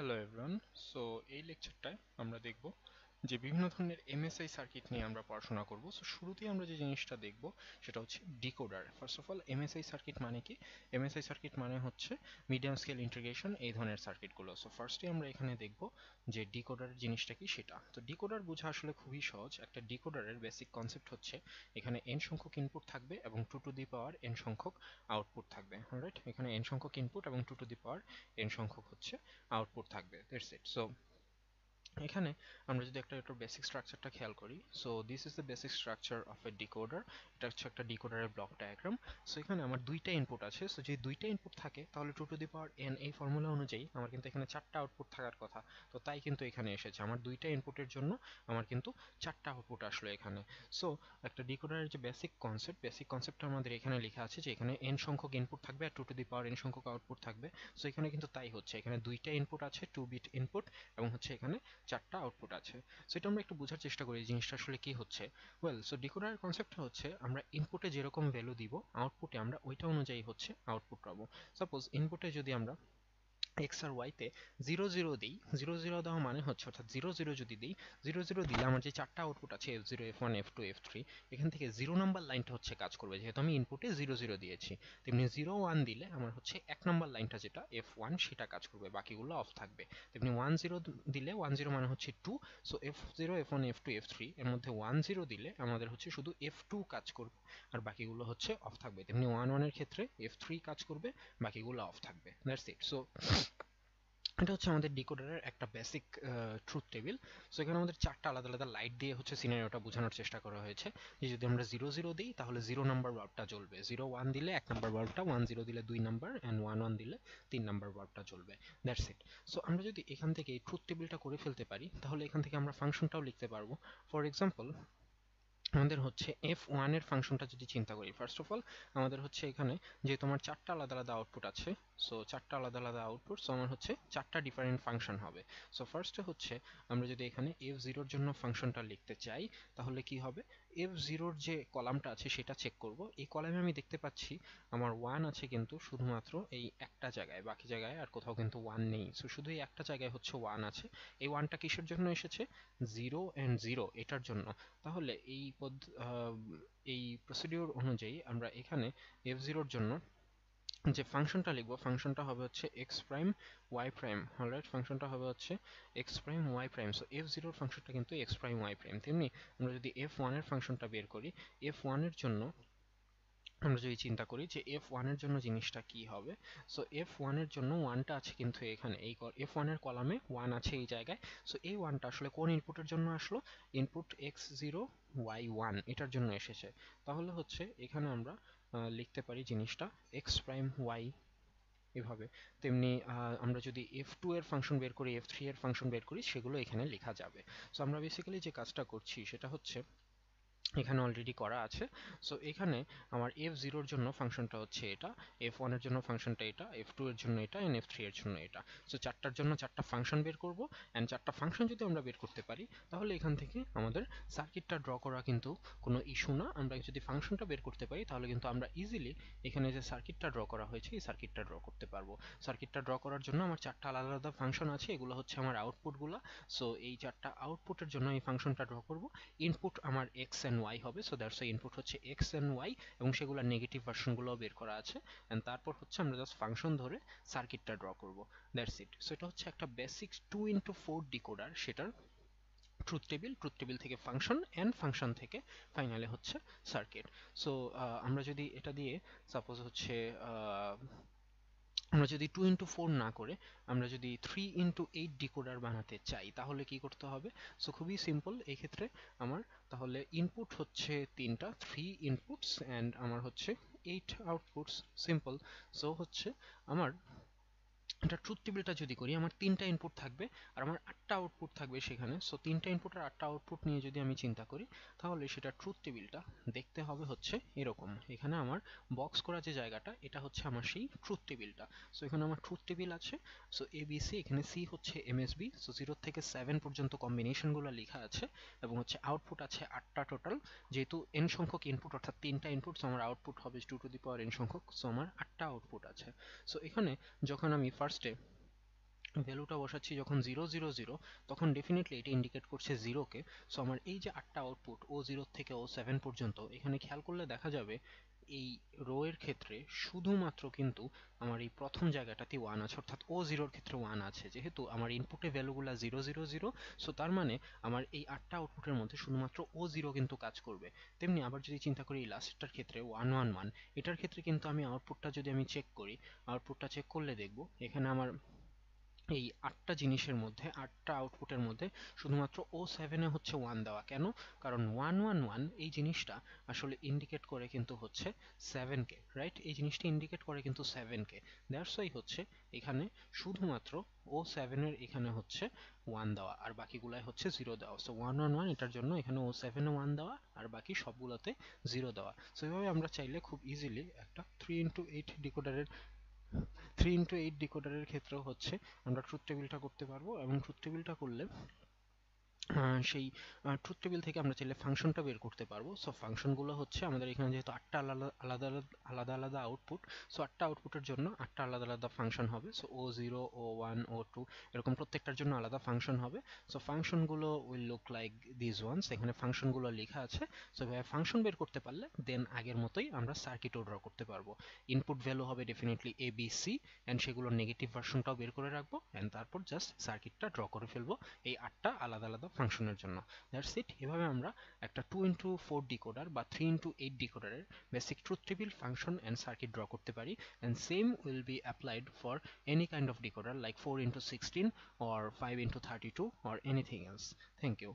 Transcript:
hello everyone so এই লেকচারটায় আমরা দেখব যে বিভিন্ন ধরনের এমএসআই সার্কিট নিয়ে আমরা পড়াশোনা করব সো শুরুতেই আমরা যে জিনিসটা দেখব সেটা হচ্ছে decoder first of all MSI circuit মানে কি এমএসআই সার্কিট মানে হচ্ছে মিডিয়াম স্কেল ইন্টিগ্রেশন এই ধরনের সার্কিটগুলো সো ফার্স্টে আমরা এখানে দেখব যে ডিকোডার জিনিসটা কি সেটা তো ডিকোডার বোঝা আসলে খুবই সহজ একটা ডিকোডারের বেসিক কনসেপ্ট হচ্ছে এখানে এন সংখ্যক ইনপুট থাকবে এবং two to the power N সংখ্যক আউটপুট থাকবে রাইট এখানে এন সংখ্যক ইনপুট এবং two to the power N সংখ্যক হচ্ছে আউটপুট থাকবে দ্যাটস ইট সো এখানে আমরা যদি একটা একটু বেসিক স্ট্রাকচারটা খেয়াল করি so this is the basic structure of a decoder এটা হচ্ছে একটা ডিকোডারের ব্লক ডায়াগ্রাম সো এখানে আমার দুইটা ইনপুট আছে সো যে দুইটা ইনপুট থাকে তাহলে two to the power N এই ফর্মুলা অনুযায়ী আমার কিন্তু এখানে চারটা আউটপুট থাকার কথা তো তাই কিন্তু এখানে এসেছে আমার দুইটা ইনপুটের জন্য আমার কিন্তু চারটা আউটপুট আসলো এখানে সো একটা ডিকোডারের যে বেসিক কনসেপ্ট বেসিক কনসেপ্ট আমাদের এখানে লেখা আছে যে এখানে এন সংখ্যক ইনপুট থাকবে আর two to the power N সংখ্যক আউটপুট থাকবে সো এখানে কিন্তু তাই হচ্ছে এখানে দুইটা ইনপুট আছে টু বিট ইনপুট এবং হচ্ছে এখানে চারটা আউটপুট আছে সো এটা আমরা একটু বোঝার চেষ্টা করি জিনিসটা আসলে কি হচ্ছে ওয়েল সো ডিকোডারের কনসেপ্টটা হচ্ছে আমরা ইনপুটে যেরকম ভ্যালু দিব আউটপুটে আমরা ওইটা অনুযায়ী হচ্ছে আউটপুট পাবো সাপোজ ইনপুটে যদি আমরা এক্স আর ওয়াইতে জিরো জিরো দিই জিরো জিরো দেওয়া মানে হচ্ছে অর্থাৎ জিরো জিরো যদি দিই জিরো জিরো দিলে আমার যে চারটা আউটপুট আছে F zero F one F two F three এখান থেকে জিরো নাম্বার লাইনটা হচ্ছে কাজ করবে যেহেতু আমি ইনপুটে জিরো জিরো দিয়েছি তেমনি জিরো ওয়ান দিলে আমার হচ্ছে এক নাম্বার লাইনটা যেটা এফ ওয়ান সেটা কাজ করবে বাকিগুলো অফ থাকবে তেমনি ওয়ান জিরো দিলে ওয়ান জিরো মানে হচ্ছে two so F zero F one F two F three এর মধ্যে ওয়ান জিরো দিলে আমাদের হচ্ছে শুধু এফ টু কাজ করবে আর বাকিগুলো হচ্ছে অফ থাকবে তেমনি ওয়ান ওয়ানের ক্ষেত্রে এফ থ্রি কাজ করবে বাকিগুলো অফ থাকবে দ্যাটস ইট সো এটা হচ্ছে আমাদের ডিকোডারের একটা বেসিক ট্রুথ টেবিল সো এখানে আমাদের চারটা আলাদা আলাদা লাইট দিয়ে হচ্ছে সিনারিওটা বোঝানোর চেষ্টা করা হয়েছে যে যদি আমরা জিরো জিরো দিই তাহলে জিরো নাম্বার টা চলবে জিরো ওয়ান দিলে এক নাম্বার টা ওয়ান জিরো দিলে দুই নাম্বার অ্যান্ড ওয়ান ওয়ান দিলে তিন নাম্বার টা চলবে দ্যাটস ইট সো আমরা যদি এখান থেকে এই ট্রুথ টেবিলটা করে ফেলতে পারি তাহলে এখান থেকে আমরা ফাংশনটাও লিখতে পারবো ফর এক্সাম্পল আমাদের হচ্ছে এফ ওয়ানের ফাংশনটা যদি চিন্তা করি ফার্স্ট অফ অল আমাদের হচ্ছে এখানে যে তোমার চারটা আলাদা আলাদা আউটপুট আছে সো চারটা আলাদা আলাদা আউটপুট সো আমার হচ্ছে চারটা ডিফারেন্ট ফাংশন হবে সো ফার্স্টে হচ্ছে আমরা যদি এখানে এফ জিরোর জন্য ফাংশনটা লিখতে চাই তাহলে কি হবে এফ জিরোর যে কলামটা আছে সেটা চেক করব এই কলামে আমি দেখতে পাচ্ছি আমার ওয়ান আছে কিন্তু শুধুমাত্র এই একটা জায়গায় বাকি জায়গায় আর কোথাও কিন্তু ওয়ান নেই সো শুধু এই একটা জায়গায় হচ্ছে ওয়ান আছে এই ওয়ানটা কিসের জন্য এসেছে জিরো অ্যান্ড জিরো এটার জন্য তাহলে এই এই প্রসিডিওর অনুযায়ী আমরা এখানে এফ জিরোর জন্য যে ফাংশনটা লিখবো ফাংশনটা হবে হচ্ছে X prime Y prime alright ফাংশনটা হবে হচ্ছে X prime Y prime so F জিরোর ফাংশনটা কিন্তু এক্স প্রাইম ওয়াই প্রাইম তেমনি আমরা যদি এফ ওয়ানের ফাংশনটা বের করি এফ ওয়ানের জন্য আমরা যদি চিন্তা করি যে এফ ওয়ানের জন্য জিনিসটা কি হবে সো এফ ওয়ানের জন্য ওয়ানটা আছে কিন্তু এখানে এই এফ ওয়ানের কলামে ওয়ান আছে এই জায়গায় সো এই ওয়ানটা আসলে কোন ইনপুটের জন্য আসলো input X zero Y one এটার জন্য এসেছে তাহলে হচ্ছে এখানে আমরা লিখতে পারি জিনিসটা এক্স প্রাইম ওয়াই এভাবে তেমনি আমরা যদি এফ টু এর ফাংশন বের করি এফ থ্রি এর ফাংশন বের করি সেগুলো এখানে লেখা যাবে সো আমরা বেসিক্যালি যে কাজটা করছি সেটা হচ্ছে এখানে অলরেডি করা আছে সো এখানে আমার এফ জিরোর জন্য ফাংশনটা হচ্ছে এটা এফ ওয়ানের জন্য ফাংশনটা এটা এফ টু এর জন্য এটা এন্ড এফ থ্রি এর জন্য এটা সো চারটার জন্য চারটা ফাংশন বের করব অ্যান্ড চারটা ফাংশন যদি আমরা বের করতে পারি তাহলে এখান থেকে আমাদের সার্কিটটা ড্র করা কিন্তু কোনো ইস্যু না আমরা যদি ফাংশনটা বের করতে পারি তাহলে কিন্তু আমরা ইজিলি এখানে যে সার্কিটটা ড্র করা হয়েছে এই সার্কিটটা ড্র করতে পারবো সার্কিটটা ড্র করার জন্য আমার চারটা আলাদা আলাদা ফাংশন আছে এগুলো হচ্ছে আমার আউটপুটগুলো সো এই চারটা আউটপুটের জন্য এই ফাংশনটা ড্র করবো ইনপুট আমার এক্স অ্যান্ড অ্যান্ড ওয়াই হবে সো দ্যাটস ইনপুট হচ্ছে এক্স অ্যান্ড ওয়াই এবং সেগুলোর নেগেটিভ ভার্সনগুলোও বের করা আছে অ্যান্ড তারপর হচ্ছে আমরা জাস্ট ফাংশন ধরে সার্কিটটা ড্র করব দ্যাটস ইট সো এটা হচ্ছে একটা basic two into four decoder সেটার ট্রুথ টেবিল ট্রুথ টেবিল থেকে ফাংশন অ্যান্ড ফাংশন থেকে ফাইনালে হচ্ছে সার্কিট সো আমরা যদি এটা দিয়ে সাপোজ হচ্ছে আমরা যদি টু ইনটু ফোর না করে আমরা যদি থ্রি ইনটু এইট ডিকোডার বানাতে চাই তাহলে কি করতে হবে সো খুবই সিম্পল এই ক্ষেত্রে আমার তাহলে ইনপুট হচ্ছে তিনটা থ্রি ইনপুটস অ্যান্ড আমার হচ্ছে এইট আউটপুটস সিম্পল সো হচ্ছে আমার এটা ট্রুথ টেবিলটা যদি করি আমার তিনটা ইনপুট থাকবে আর আমার আটটা আউটপুট থাকবে সেখানে সো তিনটা ইনপুট আর আটটা আউটপুট নিয়ে যদি আমি চিন্তা করি তাহলে সেটা ট্রুথ টেবিলটা দেখতে হবে হচ্ছে এরকম এখানে আমার বক্স করা যে জায়গাটা এটা হচ্ছে আমার সেই ট্রুথ টেবিলটা সো এখানে আমার ট্রুথ টেবিল আছে সো এবিসি এখানে সি হচ্ছে এমএসবি সো জিরো থেকে সেভেন পর্যন্ত কম্বিনেশনগুলো লেখা আছে এবং হচ্ছে আউটপুট আছে আটটা টোটাল যেহেতু এন সংখ্যক ইনপুট অর্থাৎ তিনটা ইনপুট সো আমার আউটপুট হবে two to the power N সংখ্যক সো আমার আটটা আউটপুট আছে সো এখানে যখন আমি ফার্স্ট ফার্স্টে ভ্যালুটা বসাচ্ছি যখন জিরো জিরো জিরো তখন ডেফিনেটলি এটি ইন্ডিকেট করছে জিরোকে সো আমার এই যে আটটা আউটপুট ও জিরো থেকে ও সেভেন পর্যন্ত এখানে খেয়াল করলে দেখা যাবে এই রো এর ক্ষেত্রে শুধুমাত্র কিন্তু আমার এই প্রথম জায়গাটাতে ওয়ান আছে অর্থাৎ ও জিরোর ক্ষেত্রে ওয়ান আছে যেহেতু আমার ইনপুটের ভ্যালুগুলো জিরো জিরো জিরো সো তার মানে আমার এই আটটা আউটপুটের মধ্যে শুধুমাত্র ও জিরো কিন্তু কাজ করবে তেমনি আবার যদি চিন্তা করি এই লাস্টটার ক্ষেত্রে ওয়ান ওয়ান ওয়ান এটার ক্ষেত্রে কিন্তু আমি আউটপুটটা যদি আমি চেক করি আউটপুটটা চেক করলে দেখব এখানে আমার এই আটটা জিনিসের মধ্যে আটটা আউটপুটের মধ্যে শুধুমাত্র ও সেভেনে হচ্ছে ওয়ান দেওয়া কেন কারণ ওয়ান ওয়ান ওয়ান এই জিনিসটা আসলে ইন্ডিকেট করে কিন্তু হচ্ছে সেভেনকে রাইট এই জিনিসটা ইন্ডিকেট করে কিন্তু সেভেনকে দ্যাটসই হচ্ছে এখানে শুধুমাত্র ও সেভেনের এখানে হচ্ছে ওয়ান দেওয়া আর বাকিগুলাই হচ্ছে জিরো দেওয়া সো ওয়ান ওয়ান ওয়ান এটার জন্য এখানে ও সেভেনে ওয়ান দেওয়া আর বাকি সবগুলোতে জিরো দেওয়া সো এইভাবে আমরা চাইলে খুব ইজিলি একটা থ্রি ইন্টু এইট ডিকোডারের থ্রি ইন্টু এইট ডিকোডারের ক্ষেত্রেও হচ্ছে আমরা ট্রুথ টেবিলটা করতে পারবো এবং ট্রুথ টেবিলটা করলে সেই ট্রুথ টেবিল থেকে আমরা চাইলে ফাংশনটা বের করতে পারবো সো ফাংশনগুলো হচ্ছে আমাদের এখানে যেহেতু আটটা আলাদা আলাদা আলাদা আলাদা আলাদা আউটপুট সো আটটা আউটপুটের জন্য আটটা আলাদা আলাদা ফাংশন হবে so O zero O one O two এরকম প্রত্যেকটার জন্য আলাদা ফাংশন হবে সো ফাংশনগুলো will look like this once এখানে ফাংশনগুলো লেখা আছে সো এভাবে ফাংশন বের করতে পারলে দেন আগের মতোই আমরা সার্কিটও ড্র করতে পারবো ইনপুট ভ্যালু হবে definitely A B C and সেগুলোর নেগেটিভ ভার্সনটাও বের করে রাখবো অ্যান্ড তারপর জাস্ট সার্কিটটা ড্র করে ফেলবো এই আটটা আলাদা আলাদা ফাংশনের জন্য দ্যাটস ইট এভাবে আমরা একটা টু ইন্টু ফোর ডিকোডার বা থ্রি ইন্টু এইট ডিকোডারের basic truth table function and circuit draw করতে পারি and same will be applied for any kind of decoder like four into sixteen five into thirty two or anything else thank you